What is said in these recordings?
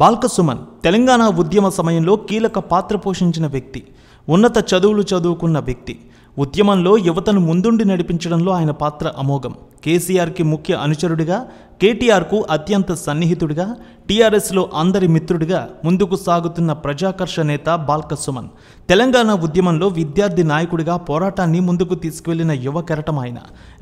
బాల్కసుమన్ తెలంగాణ ఉద్యమ సమయంలో కీలక పాత్ర పోషించిన వ్యక్తి ఉన్నత చదువులు చదువుకున్న వ్యక్తి ఉద్యమంలో యువతను ముందుండి నడిపించడంలో ఆయన పాత్ర అమోఘం కేసీఆర్కి ముఖ్య అనుచరుడిగా కేటీఆర్కు అత్యంత సన్నిహితుడిగా టీఆర్ఎస్లో అందరి మిత్రుడిగా ముందుకు సాగుతున్న ప్రజాకర్ష నేత బాల్కసుమన్ తెలంగాణ ఉద్యమంలో విద్యార్థి నాయకుడిగా పోరాటాన్ని ముందుకు తీసుకువెళ్లిన యువ కెరటం ఆయన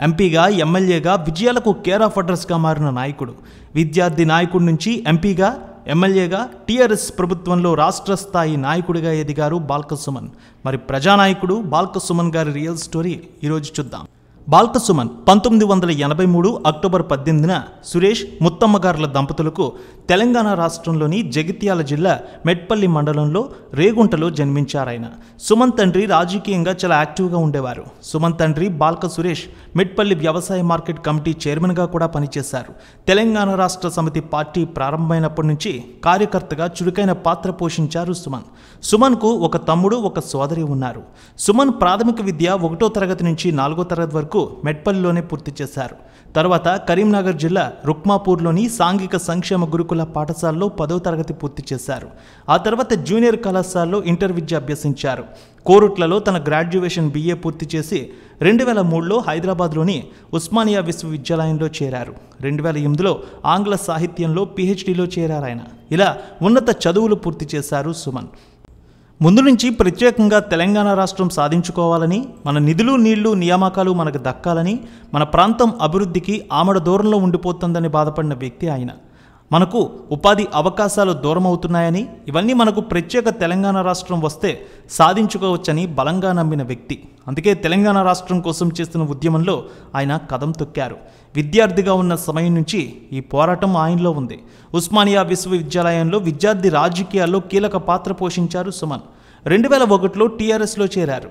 ఎంపీగా ఎమ్మెల్యేగా విజయాలకు కేర్ ఆఫ్ అడ్రస్గా మారిన నాయకుడు విద్యార్థి నాయకుడి నుంచి ఎంపీగా ఎమ్మెల్యేగా టీఆర్ఎస్ ప్రభుత్వంలో రాష్ట్ర స్థాయి నాయకుడిగా ఎదిగారు బాల్కసుమన్ మరి ప్రజానాయకుడు బాల్కసుమన్ గారి రియల్ స్టోరీ ఈరోజు చూద్దాం బాల్కసుమన్ పంతొమ్మిది వందల ఎనభై మూడు అక్టోబర్ పద్దెనిమిదిన సురేష్ ముత్తమ్మగారుల దంపతులకు తెలంగాణ రాష్ట్రంలోని జగిత్యాల జిల్లా మెట్పల్లి మండలంలో రేగుంటలో జన్మించారాయన సుమన్ తండ్రి రాజకీయంగా చాలా యాక్టివ్గా ఉండేవారు సుమన్ తండ్రి బాల్క సురేష్ మెట్పల్లి వ్యవసాయ మార్కెట్ కమిటీ చైర్మన్గా కూడా పనిచేశారు తెలంగాణ రాష్ట్ర సమితి పార్టీ ప్రారంభమైనప్పటి నుంచి కార్యకర్తగా చురుకైన పాత్ర పోషించారు సుమన్ సుమన్కు ఒక తమ్ముడు ఒక సోదరి ఉన్నారు సుమన్ ప్రాథమిక విద్య ఒకటో తరగతి నుంచి నాలుగో తరగతి వరకు వరకు మెట్పల్లిలోనే పూర్తి చేశారు తర్వాత కరీంనగర్ జిల్లా రుక్మాపూర్లోని సాంఘిక సంక్షేమ గురుకుల పాఠశాలలో పదో తరగతి పూర్తి చేశారు ఆ తర్వాత జూనియర్ కళాశాలలో ఇంటర్ విద్య అభ్యసించారు కోరుట్లలో తన గ్రాడ్యుయేషన్ బిఏ పూర్తి చేసి రెండు వేల మూడులో హైదరాబాద్లోని ఉస్మానియా విశ్వవిద్యాలయంలో చేరారు రెండు వేల ఎనిమిదిలో ఆంగ్ల సాహిత్యంలో పిహెచ్డీలో చేరారు ఆయన ఇలా ఉన్నత చదువులు పూర్తి చేశారు సుమన్ ముందు నుంచి ప్రత్యేకంగా తెలంగాణ రాష్ట్రం సాధించుకోవాలని మన నిధులు నీళ్లు నియామకాలు మనకు దక్కాలని మన ప్రాంతం అభివృద్ధికి ఆమడ దూరంలో ఉండిపోతుందని బాధపడిన వ్యక్తి ఆయన మనకు ఉపాధి అవకాశాలు దూరం అవుతున్నాయని ఇవన్నీ మనకు ప్రత్యేక తెలంగాణ రాష్ట్రం వస్తే సాధించుకోవచ్చని బలంగా నమ్మిన వ్యక్తి అందుకే తెలంగాణ రాష్ట్రం కోసం చేస్తున్న ఉద్యమంలో ఆయన కదం తొక్కారు విద్యార్థిగా ఉన్న సమయం నుంచి ఈ పోరాటం ఆయనలో ఉంది ఉస్మానియా విశ్వవిద్యాలయంలో విద్యార్థి రాజకీయాల్లో కీలక పాత్ర పోషించారు సుమన్ రెండు వేల ఒకటిలో టీఆర్ఎస్లో చేరారు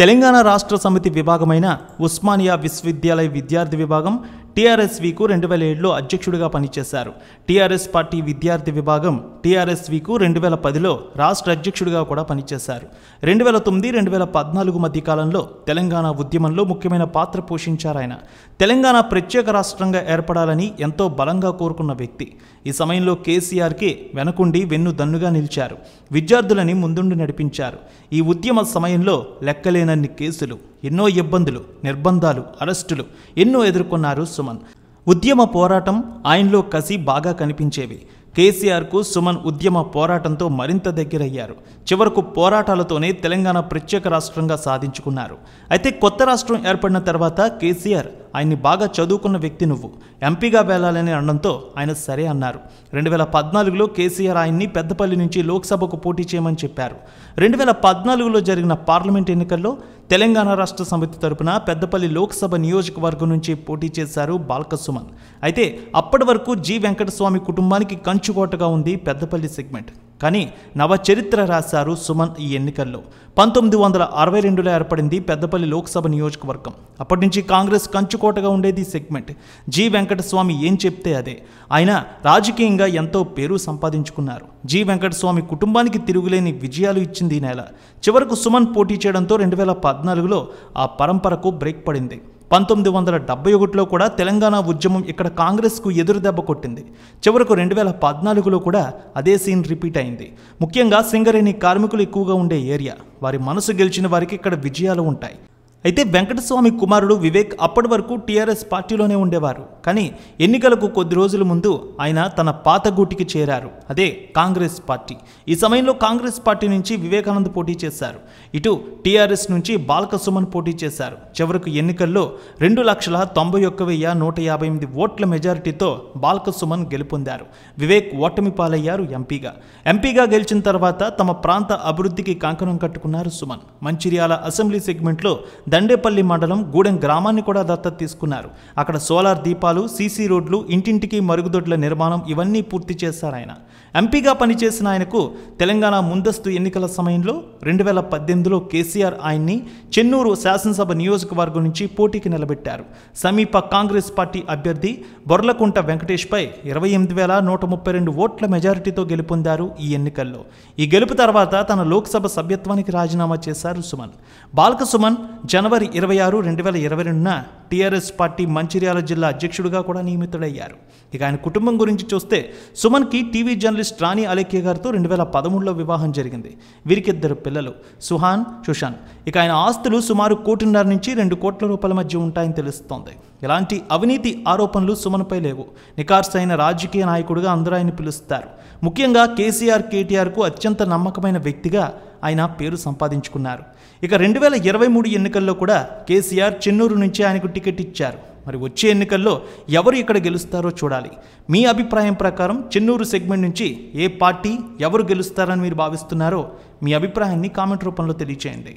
తెలంగాణ రాష్ట్ర సమితి విభాగమైన ఉస్మానియా విశ్వవిద్యాలయ విద్యార్థి విభాగం టీఆర్ఎస్వికు రెండు వేల ఏడులో అధ్యక్షుడిగా పనిచేశారు టీఆర్ఎస్ పార్టీ విద్యార్థి విభాగం టీఆర్ఎస్వికు రెండు వేల పదిలో రాష్ట్ర అధ్యక్షుడిగా కూడా పనిచేశారు రెండు వేల తొమ్మిది రెండు వేల పద్నాలుగు మధ్య కాలంలో తెలంగాణ ఉద్యమంలో ముఖ్యమైన పాత్ర పోషించారు ఆయన తెలంగాణ ప్రత్యేక రాష్ట్రంగా ఏర్పడాలని ఎంతో బలంగా కోరుకున్న వ్యక్తి ఈ సమయంలో కేసీఆర్కి వెనకుండి వెన్ను దన్నుగా నిలిచారు విద్యార్థులని ముందుండి నడిపించారు ఈ ఉద్యమ సమయంలో లెక్కలేనన్ని కేసులు ఎన్నో ఇబ్బందులు నిర్బంధాలు అరెస్టులు ఎన్నో ఎదుర్కొన్నారు సుమన్ ఉద్యమ పోరాటం ఆయనలో కసి బాగా కనిపించేవి కేసీఆర్కు సుమన్ ఉద్యమ పోరాటంతో మరింత దగ్గరయ్యారు చివరకు పోరాటాలతోనే తెలంగాణ ప్రత్యేక రాష్ట్రంగా సాధించుకున్నారు అయితే కొత్త రాష్ట్రం ఏర్పడిన తర్వాత కేసీఆర్ ఆయన్ని బాగా చదువుకున్న వ్యక్తి నువ్వు ఎంపీగా వెళ్ళాలని అనడంతో ఆయన సరే అన్నారు రెండు వేల పద్నాలుగులో కేసీఆర్ ఆయన్ని పెద్దపల్లి నుంచి లోక్సభకు పోటీ చేయమని చెప్పారు రెండు వేల పద్నాలుగులో జరిగిన పార్లమెంట్ ఎన్నికల్లో తెలంగాణ రాష్ట్ర సమితి తరపున పెద్దపల్లి లోక్సభ నియోజకవర్గం నుంచి పోటీ చేశారు సుమన్ అయితే అప్పటి వరకు జి వెంకటస్వామి కుటుంబానికి కంచు కంచుకోటగా ఉంది పెద్దపల్లి సెగ్మెంట్ కానీ నవచరిత్ర రాశారు సుమన్ ఈ ఎన్నికల్లో పంతొమ్మిది వందల అరవై రెండులో ఏర్పడింది పెద్దపల్లి లోక్సభ నియోజకవర్గం అప్పటి నుంచి కాంగ్రెస్ కంచుకోటగా ఉండేది సెగ్మెంట్ జి వెంకటస్వామి ఏం చెప్తే అదే ఆయన రాజకీయంగా ఎంతో పేరు సంపాదించుకున్నారు జి వెంకటస్వామి కుటుంబానికి తిరుగులేని విజయాలు ఇచ్చింది ఈ నెల చివరకు సుమన్ పోటీ చేయడంతో రెండు వేల పద్నాలుగులో ఆ పరంపరకు బ్రేక్ పడింది పంతొమ్మిది వందల డెబ్బై ఒకటిలో కూడా తెలంగాణ ఉద్యమం ఇక్కడ కాంగ్రెస్కు ఎదురు దెబ్బ కొట్టింది చివరకు రెండు వేల పద్నాలుగులో కూడా అదే సీన్ రిపీట్ అయింది ముఖ్యంగా సింగరేణి కార్మికులు ఎక్కువగా ఉండే ఏరియా వారి మనసు గెలిచిన వారికి ఇక్కడ విజయాలు ఉంటాయి అయితే వెంకటస్వామి కుమారుడు వివేక్ అప్పటి వరకు టీఆర్ఎస్ పార్టీలోనే ఉండేవారు కానీ ఎన్నికలకు కొద్ది రోజుల ముందు ఆయన తన పాత గూటికి చేరారు అదే కాంగ్రెస్ పార్టీ ఈ సమయంలో కాంగ్రెస్ పార్టీ నుంచి వివేకానంద్ పోటీ చేశారు ఇటు టీఆర్ఎస్ నుంచి బాలక సుమన్ పోటీ చేశారు చివరకు ఎన్నికల్లో రెండు లక్షల తొంభై ఒక్క వెయ్యి నూట యాభై ఎనిమిది ఓట్ల మెజారిటీతో బాలక సుమన్ గెలుపొందారు వివేక్ ఓటమి పాలయ్యారు ఎంపీగా ఎంపీగా గెలిచిన తర్వాత తమ ప్రాంత అభివృద్ధికి కంకణం కట్టుకున్నారు సుమన్ మంచిర్యాల అసెంబ్లీ సెగ్మెంట్లో దండేపల్లి మండలం గూడెం గ్రామాన్ని కూడా దత్తత తీసుకున్నారు అక్కడ సోలార్ దీపాలు సీసీ రోడ్లు ఇంటింటికి మరుగుదొడ్ల నిర్మాణం ఇవన్నీ పూర్తి చేశారు ఆయన ఎంపీగా పనిచేసిన ఆయనకు తెలంగాణ ముందస్తు ఎన్నికల సమయంలో రెండు వేల పద్దెనిమిదిలో కేసీఆర్ ఆయన్ని చెన్నూరు శాసనసభ నియోజకవర్గం నుంచి పోటీకి నిలబెట్టారు సమీప కాంగ్రెస్ పార్టీ అభ్యర్థి బొర్లకుంట వెంకటేష్పై ఇరవై ఎనిమిది వేల నూట ముప్పై రెండు ఓట్ల మెజారిటీతో గెలుపొందారు ఈ ఎన్నికల్లో ఈ గెలుపు తర్వాత తన లోక్సభ సభ్యత్వానికి రాజీనామా చేశారు సుమన్ బాలక సుమన్ జన జనవరి ఇరవై ఆరు రెండు వేల ఇరవై రెండున టీఆర్ఎస్ పార్టీ మంచిర్యాల జిల్లా అధ్యక్షుడిగా కూడా నియమితుడయ్యారు ఇక ఆయన కుటుంబం గురించి చూస్తే సుమన్కి టీవీ జర్నలిస్ట్ రాణి అలేఖ్య గారితో రెండు వేల పదమూడులో వివాహం జరిగింది వీరికిద్దరు పిల్లలు సుహాన్ సుషాన్ ఇక ఆయన ఆస్తులు సుమారు కోటిన్నర నుంచి రెండు కోట్ల రూపాయల మధ్య ఉంటాయని తెలుస్తోంది ఇలాంటి అవినీతి ఆరోపణలు సుమన్పై లేవు నికార్సైన రాజకీయ నాయకుడిగా అందరూ ఆయన పిలుస్తారు ముఖ్యంగా కేసీఆర్ కేటీఆర్కు అత్యంత నమ్మకమైన వ్యక్తిగా ఆయన పేరు సంపాదించుకున్నారు ఇక రెండు వేల ఇరవై మూడు ఎన్నికల్లో కూడా కేసీఆర్ చెన్నూరు నుంచి ఆయనకు టికెట్ ఇచ్చారు మరి వచ్చే ఎన్నికల్లో ఎవరు ఇక్కడ గెలుస్తారో చూడాలి మీ అభిప్రాయం ప్రకారం చెన్నూరు సెగ్మెంట్ నుంచి ఏ పార్టీ ఎవరు గెలుస్తారని మీరు భావిస్తున్నారో మీ అభిప్రాయాన్ని కామెంట్ రూపంలో తెలియచేయండి